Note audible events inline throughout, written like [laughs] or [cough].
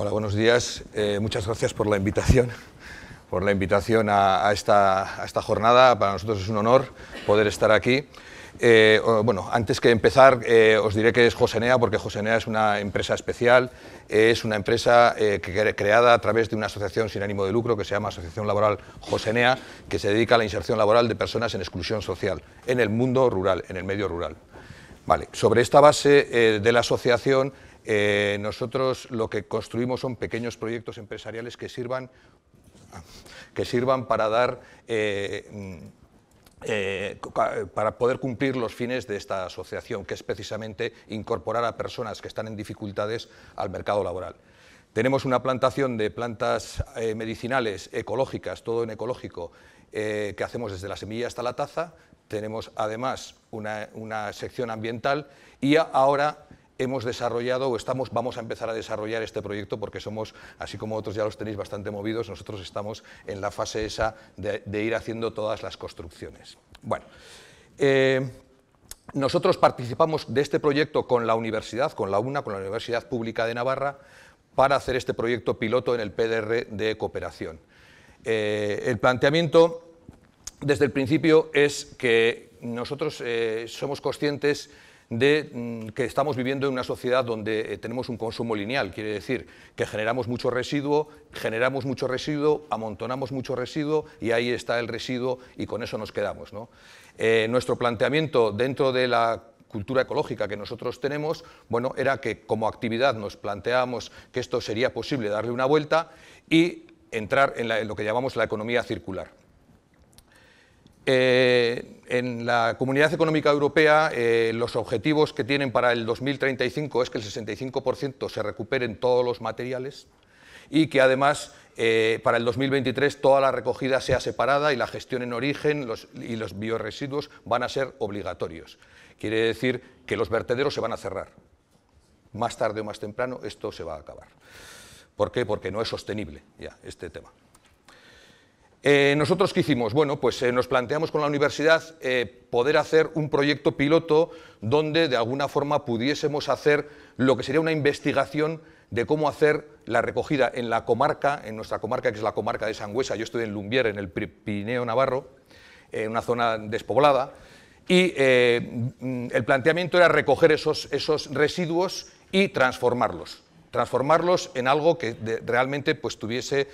Hola, buenos días. Eh, muchas gracias por la invitación, por la invitación a, esta, jornada. Para nosotros es un honor poder estar aquí. Eh, bueno, antes que empezar, eh, os diré que es Josenea, porque Josenea es una empresa especial, es una empresa que, creada a través de una asociación sin ánimo de lucro que se llama Asociación Laboral Josenea, que se dedica a la inserción laboral de personas en exclusión social, en el mundo rural, en el medio rural. Vale, sobre esta base de la asociación eh, nosotros lo que construimos son pequeños proyectos empresariales que sirvan, que sirvan para dar... Eh, mm, eh, para poder cumplir los fines de esta asociación, que es precisamente incorporar a personas que están en dificultades al mercado laboral. Tenemos una plantación de plantas medicinales ecológicas, todo en ecológico, que hacemos desde la semilla hasta la taza. Tenemos además una, una sección ambiental y ahora hemos desarrollado o estamos, vamos a empezar a desarrollar este proyecto porque somos, así como otros ya los tenéis bastante movidos, nosotros estamos en la fase esa de, ir haciendo todas las construcciones. Bueno, eh, nosotros participamos de este proyecto con la universidad, con la UNA, con la Universidad Pública de Navarra, para hacer este proyecto piloto en el PDR de cooperación. Eh, el planteamiento desde el principio es que nosotros eh, somos conscientes de mm, que estamos viviendo en una sociedad donde eh, tenemos un consumo lineal, quiere decir que generamos mucho residuo, generamos mucho residuo, amontonamos mucho residuo y ahí está el residuo y con eso nos quedamos. Eh, nuestro planteamiento dentro de la cultura ecológica que nosotros tenemos, bueno, era que como actividad nos planteábamos que esto sería posible darle una vuelta y entrar en lo que llamamos la economía circular. Eh, en la Comunidad Económica Europea eh, los objetivos que tienen para el 2035 es que el 65% se recuperen todos los materiales y que además eh, para el 2023 toda la recogida sea separada y la gestión en origen y los bioresiduos van a ser obligatorios. Quiere decir que los vertederos se van a cerrar. Más tarde o más temprano esto se va a acabar. ¿Por qué? Porque no es sostenible ya este tema. Eh, ¿Nosotros qué hicimos? Bueno, pues eh, nos planteamos con la universidad eh, poder hacer un proyecto piloto donde de alguna forma pudiésemos hacer lo que sería una investigación de cómo hacer la recogida en la comarca, en nuestra comarca que es la comarca de Sangüesa, yo estoy en Lumbier, en el Pirineo Navarro, en una zona despoblada, y mm, el planteamiento era recoger esos residuos y transformarlos transformarlos en algo que realmente pues, tuviese, eh,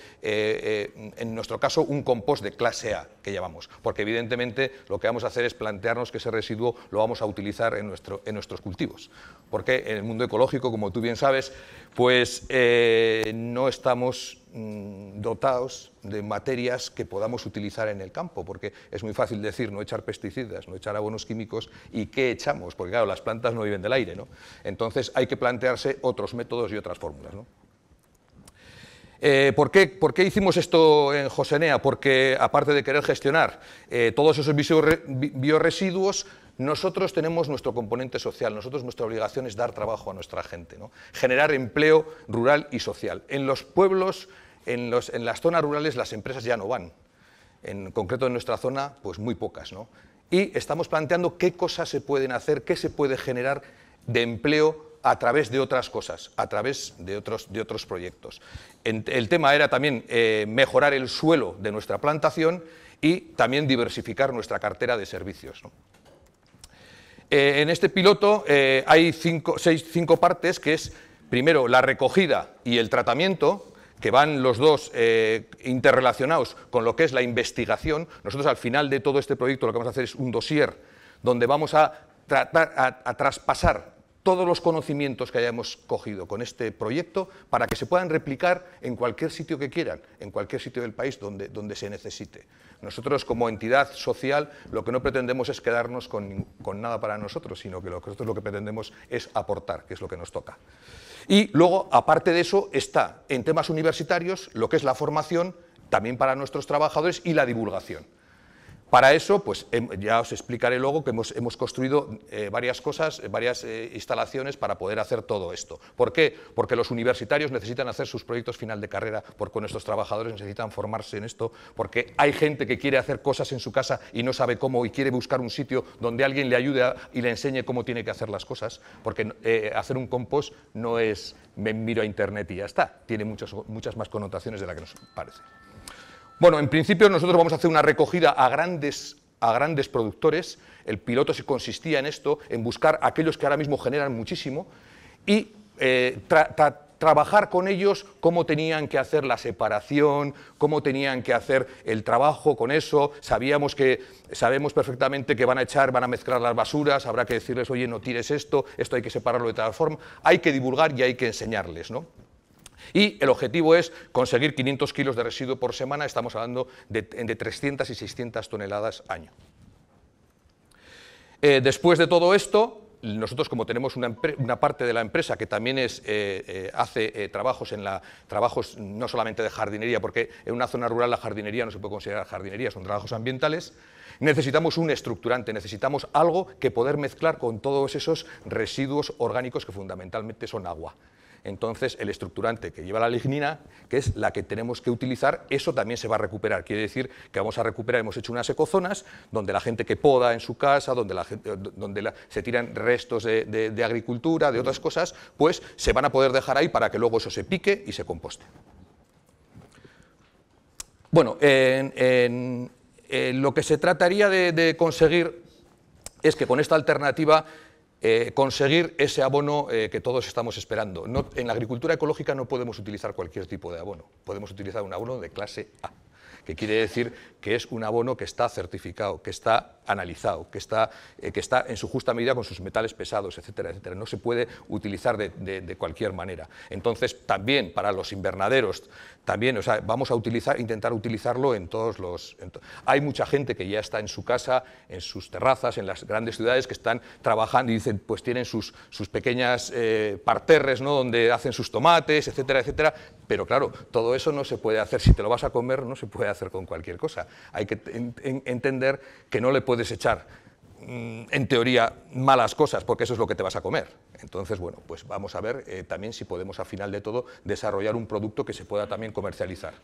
eh, en nuestro caso, un compost de clase A, que llamamos, porque evidentemente lo que vamos a hacer es plantearnos que ese residuo lo vamos a utilizar en, nuestro, en nuestros cultivos, porque en el mundo ecológico, como tú bien sabes, pues eh, no estamos Mm, dotados de materias que podamos utilizar en el campo, porque es muy fácil decir no echar pesticidas, no echar abonos químicos y qué echamos, porque claro, las plantas no viven del aire, ¿no? Entonces hay que plantearse otros métodos y otras fórmulas, ¿no? Eh, ¿por, qué, ¿por, qué, hicimos esto en Josenea? Porque aparte de querer gestionar eh, todos esos bioresiduos, nosotros tenemos nuestro componente social, nosotros nuestra obligación es dar trabajo a nuestra gente, ¿no? generar empleo rural y social. En los pueblos en, las zonas rurales las empresas ya no van. En concreto en nuestra zona, pues muy pocas. Y estamos planteando qué cosas se pueden hacer, qué se puede generar de empleo a través de otras cosas, a través de otros, de otros proyectos. el tema era también eh, mejorar el suelo de nuestra plantación y también diversificar nuestra cartera de servicios. Eh, en este piloto eh, hay cinco, seis, cinco partes, que es primero la recogida y el tratamiento, que van los dos eh, interrelacionados con lo que es la investigación, nosotros al final de todo este proyecto lo que vamos a hacer es un dossier donde vamos a, tratar, a, traspasar todos los conocimientos que hayamos cogido con este proyecto para que se puedan replicar en cualquier sitio que quieran, en cualquier sitio del país donde, se necesite. Nosotros como entidad social lo que no pretendemos es quedarnos con, nada para nosotros, sino que, que nosotros lo que pretendemos es aportar, que es lo que nos toca. Y luego, aparte de eso, está en temas universitarios lo que es la formación también para nuestros trabajadores y la divulgación. Para eso, pues em, ya os explicaré luego que hemos, construido eh, varias cosas, eh, varias eh, instalaciones para poder hacer todo esto. ¿Por qué? Porque los universitarios necesitan hacer sus proyectos final de carrera, porque nuestros trabajadores necesitan formarse en esto, porque hay gente que quiere hacer cosas en su casa y no sabe cómo y quiere buscar un sitio donde alguien le ayude y le enseñe cómo tiene que hacer las cosas, porque hacer un compost no es me miro a internet y ya está, tiene muchas más connotaciones de la que nos parece. Bueno, en principio nosotros vamos a hacer una recogida a grandes, a grandes productores. El piloto se consistía en esto, en buscar aquellos que ahora mismo generan muchísimo y eh, trabajar con ellos cómo tenían que hacer la separación, cómo tenían que hacer el trabajo con eso. Sabíamos que sabemos perfectamente que van a echar, van a mezclar las basuras, habrá que decirles, "Oye, no tires esto, esto hay que separarlo de tal forma." Hay que divulgar y hay que enseñarles, ¿no? Y el objetivo es conseguir 500 kilos de residuo por semana, estamos hablando de, 300 y 600 toneladas año. Eh, después de todo esto, nosotros como tenemos una, parte de la empresa que también eh, eh, hace trabajos, en la, trabajos no solamente de jardinería, porque en una zona rural la jardinería no se puede considerar jardinería, son trabajos ambientales, necesitamos un estructurante, necesitamos algo que poder mezclar con todos esos residuos orgánicos que fundamentalmente son agua entonces el estructurante que lleva la lignina, que es la que tenemos que utilizar, eso también se va a recuperar. Quiere decir que vamos a recuperar, hemos hecho unas ecozonas donde la gente que poda en su casa, donde, se tiran restos de, agricultura, de otras cosas, pues se van a poder dejar ahí para que luego eso se pique y se composte. Bueno, lo que se trataría de, de conseguir es que con esta alternativa eh, conseguir ese abono eh, que todos estamos esperando. No, en la agricultura ecológica no podemos utilizar cualquier tipo de abono, podemos utilizar un abono de clase A, que quiere decir que es un abono que está certificado, que está analizado, que está, eh, que está en su justa medida con sus metales pesados, etcétera, etcétera. No se puede utilizar de, cualquier manera. Entonces, también para los invernaderos, también, vamos a utilizar, intentar utilizarlo en todos los... Hay mucha gente que ya está en su casa, en sus terrazas, en las grandes ciudades, que están trabajando y dicen, pues tienen sus, sus pequeñas eh, parterres, ¿no?, donde hacen sus tomates, etcétera, etcétera, pero claro, todo eso no se puede hacer, si te lo vas a comer, no se puede hacer con cualquier cosa. Hay que entender que no le puede desechar mm, en teoría malas cosas, porque eso es lo que te vas a comer. Entonces, bueno, pues vamos a ver eh, también si podemos al final de todo desarrollar un producto que se pueda también comercializar.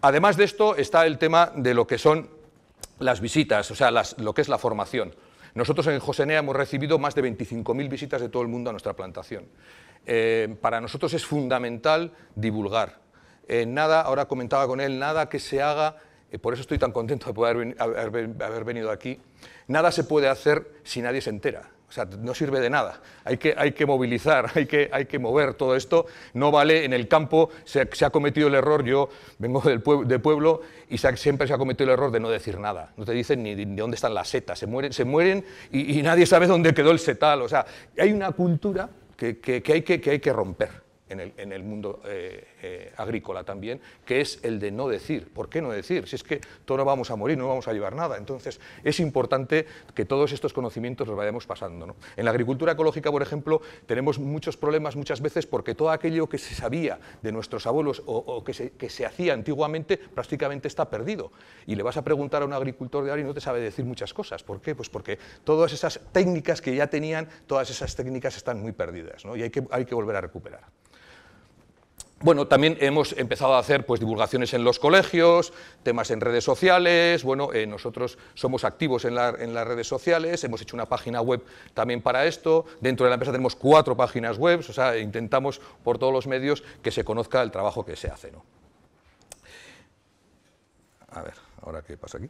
Además de esto está el tema de lo que son las visitas, o sea, lo que es la formación. Nosotros en Josenea hemos recibido más de 25.000 visitas de todo el mundo a nuestra plantación. Eh, para nosotros es fundamental divulgar. Eh, nada, ahora comentaba con él, nada que se haga eh, por eso estoy tan contento de poder haber, venido aquí, nada se puede hacer si nadie se entera. O sea, no sirve de nada. Hay que, hay que movilizar, [laughs] hay que, hay que mover todo esto. No vale, en el campo se, ha cometido el error, yo vengo del de pueblo y siempre se ha cometido el error de no decir nada. No te dicen ni, de dónde están las setas, se mueren, se mueren y, nadie sabe dónde quedó el setal. O sea, hay una cultura que, que hay que hay que romper en el, mundo eh, eh, agrícola también, que es el de no decir. ¿Por qué no decir? Si es que todos vamos a morir, no vamos a llevar nada. Entonces, es importante que todos estos conocimientos los vayamos pasando. ¿no? En la agricultura ecológica, por ejemplo, tenemos muchos problemas muchas veces porque todo aquello que se sabía de nuestros abuelos o, que, se, que, se, hacía antiguamente prácticamente está perdido. Y le vas a preguntar a un agricultor de ahora y no te sabe decir muchas cosas. ¿Por qué? Pues porque todas esas técnicas que ya tenían, todas esas técnicas están muy perdidas ¿no? y hay que, hay que volver a recuperar. Bueno, también hemos empezado a hacer pues, divulgaciones en los colegios, temas en redes sociales, bueno, eh, nosotros somos activos en, las redes sociales, hemos hecho una página web también para esto, dentro de la empresa tenemos cuatro páginas web, o sea, intentamos por todos los medios que se conozca el trabajo que se hace. ¿no? A ver, ahora qué pasa aquí.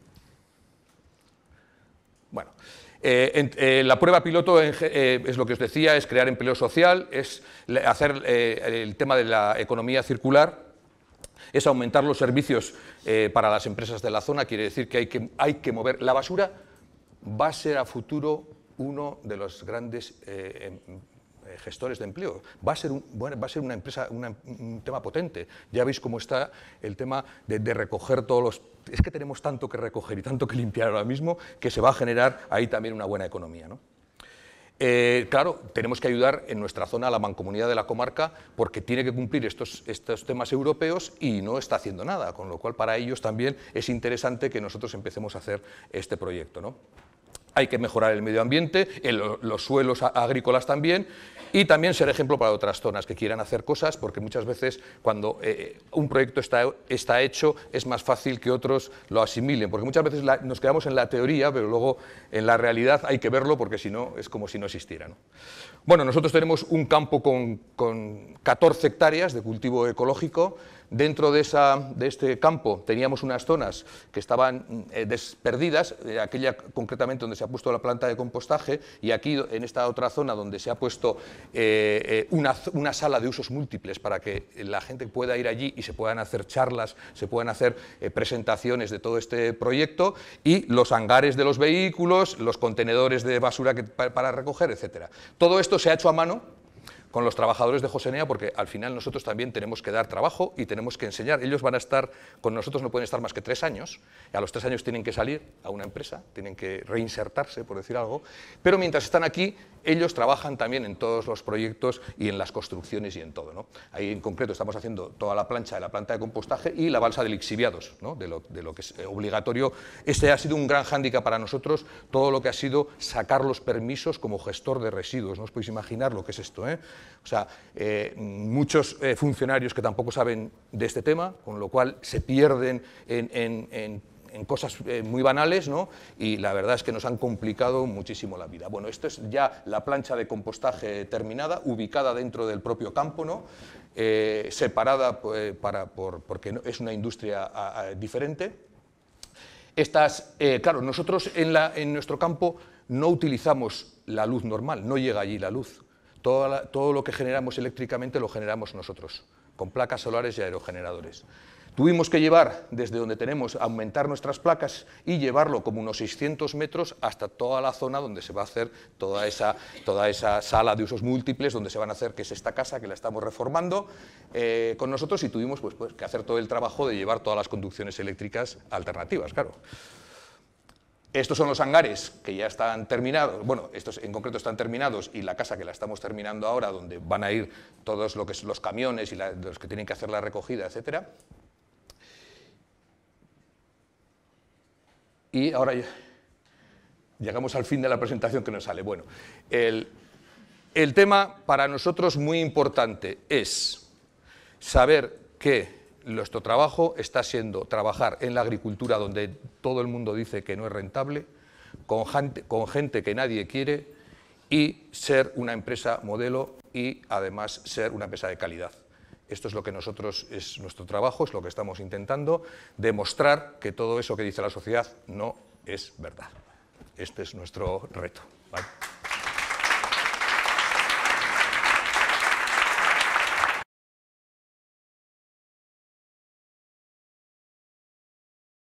Bueno, eh, eh, la prueba piloto eh, es lo que os decía, es crear empleo social, es hacer el tema de la economía circular, es aumentar los servicios para las empresas de la zona, quiere decir que hay, que hay que mover. La basura va a ser a futuro uno de los grandes em, eh, gestores de empleo. Va a ser, un, va a ser una empresa, un tema potente. Ya veis cómo está el tema de, recoger todos los... Es que tenemos tanto que recoger y tanto que limpiar ahora mismo que se va a generar ahí también una buena economía. Eh, claro, tenemos que ayudar en nuestra zona a la mancomunidad de la comarca porque tiene que cumplir estos, temas europeos y no está haciendo nada, con lo cual para ellos también es interesante que nosotros empecemos a hacer este proyecto hay que mejorar el medio ambiente, los suelos agrícolas también, y también ser ejemplo para otras zonas que quieran hacer cosas, porque muchas veces cuando eh, eh, un proyecto está, está, hecho es más fácil que otros lo asimilen, porque muchas veces nos quedamos en la teoría, pero luego en la realidad hay que verlo, porque si no es como si no existiera. Bueno, nosotros tenemos un campo con, con 14 hectáreas de cultivo ecológico, Dentro de, esa, de, este campo teníamos unas zonas que estaban eh, desperdidas, aquella concretamente donde se se ha puesto la planta de compostaje y aquí en esta otra zona donde se ha puesto eh, eh, una, sala de usos múltiples para que la gente pueda ir allí y se puedan hacer charlas, se puedan hacer eh, presentaciones de todo este proyecto y los hangares de los vehículos, los contenedores de basura para, para recoger, etcétera. Todo esto se ha hecho a mano con los trabajadores de Josenea porque al final nosotros también tenemos que dar trabajo y tenemos que enseñar. Ellos van a estar, con nosotros no pueden estar más que tres años, a los tres años tienen que salir a una empresa, tienen que reinsertarse, por decir algo, pero mientras están aquí, ellos trabajan también en todos los proyectos y en las construcciones y en todo. ¿no? Ahí en concreto estamos haciendo toda la plancha de la planta de compostaje y la balsa de lixiviados, de, lo, de lo que es obligatorio. Este ha sido un gran hándicap para nosotros, todo lo que ha sido sacar los permisos como gestor de residuos. No os podéis imaginar lo que es esto. ¿eh? O sea, eh, muchos eh, funcionarios que tampoco saben de este tema, con lo cual se pierden en, cosas eh, muy banales, ¿no? Y la verdad es que nos han complicado muchísimo la vida. Bueno, esto es ya la plancha de compostaje terminada, ubicada dentro del propio campo, separada porque es una industria diferente. claro, nosotros en nuestro campo no utilizamos la luz normal, no llega allí la luz. Todo, lo que generamos eléctricamente lo generamos nosotros, con placas solares y aerogeneradores. Tuvimos que llevar desde donde tenemos, aumentar nuestras placas y llevarlo como unos 600 metros hasta toda la zona donde se va a hacer toda esa, sala de usos múltiples, donde se van a hacer, que es esta casa que la estamos reformando eh, con nosotros y tuvimos pues, pues, que hacer todo el trabajo de llevar todas las conducciones eléctricas alternativas, claro. Estos son los hangares que ya están terminados, bueno, estos en concreto están terminados y la casa que la estamos terminando ahora, donde van a ir todos que los camiones y los que tienen que hacer la recogida, etcétera. Y ahora llegamos al fin de la presentación que nos sale. Bueno, el, el tema para nosotros muy importante es saber que nuestro trabajo está siendo trabajar en la agricultura donde todo el mundo dice que no es rentable, con gente, que nadie quiere y ser una empresa modelo y además ser una empresa de calidad. Esto es lo que nosotros, es nuestro trabajo, es lo que estamos intentando, demostrar que todo eso que dice la sociedad no es verdad. Este es nuestro reto.